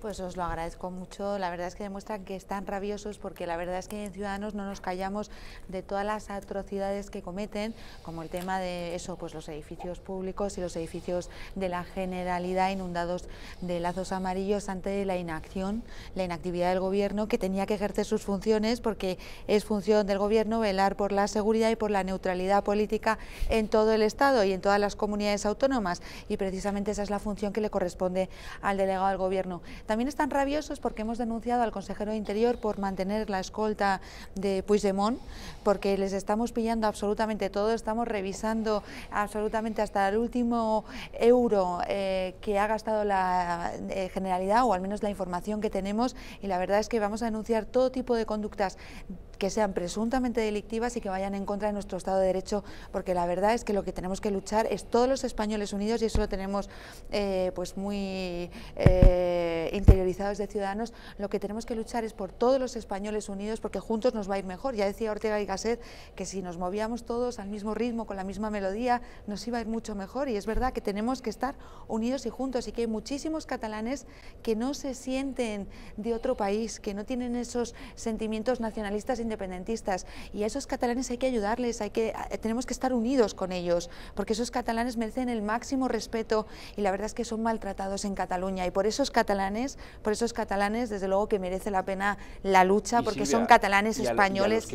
Pues os lo agradezco mucho. La verdad es que demuestran que están rabiosos porque la verdad es que en Ciudadanos no nos callamos de todas las atrocidades que cometen, como el tema de eso, pues los edificios públicos y los edificios de la generalidad inundados de lazos amarillos ante la inacción, la inactividad del gobierno que tenía que ejercer sus funciones porque es función del gobierno velar por la seguridad y por la neutralidad política en todo el Estado y en todas las comunidades autónomas y precisamente esa es la función que le corresponde al delegado del gobierno. También están rabiosos porque hemos denunciado al consejero de Interior por mantener la escolta de Puigdemont, porque les estamos pillando absolutamente todo, estamos revisando absolutamente hasta el último euro eh, que ha gastado la eh, Generalidad, o al menos la información que tenemos, y la verdad es que vamos a denunciar todo tipo de conductas que sean presuntamente delictivas y que vayan en contra de nuestro Estado de Derecho, porque la verdad es que lo que tenemos que luchar es todos los españoles unidos y eso lo tenemos eh, pues muy eh, interiorizados de ciudadanos, lo que tenemos que luchar es por todos los españoles unidos porque juntos nos va a ir mejor. Ya decía Ortega y Gasset que si nos movíamos todos al mismo ritmo, con la misma melodía, nos iba a ir mucho mejor y es verdad que tenemos que estar unidos y juntos y que hay muchísimos catalanes que no se sienten de otro país, que no tienen esos sentimientos nacionalistas independentistas y a esos catalanes hay que ayudarles, hay que, eh, tenemos que estar unidos con ellos, porque esos catalanes merecen el máximo respeto y la verdad es que son maltratados en Cataluña y por esos catalanes, por esos catalanes desde luego que merece la pena la lucha, porque son catalanes españoles.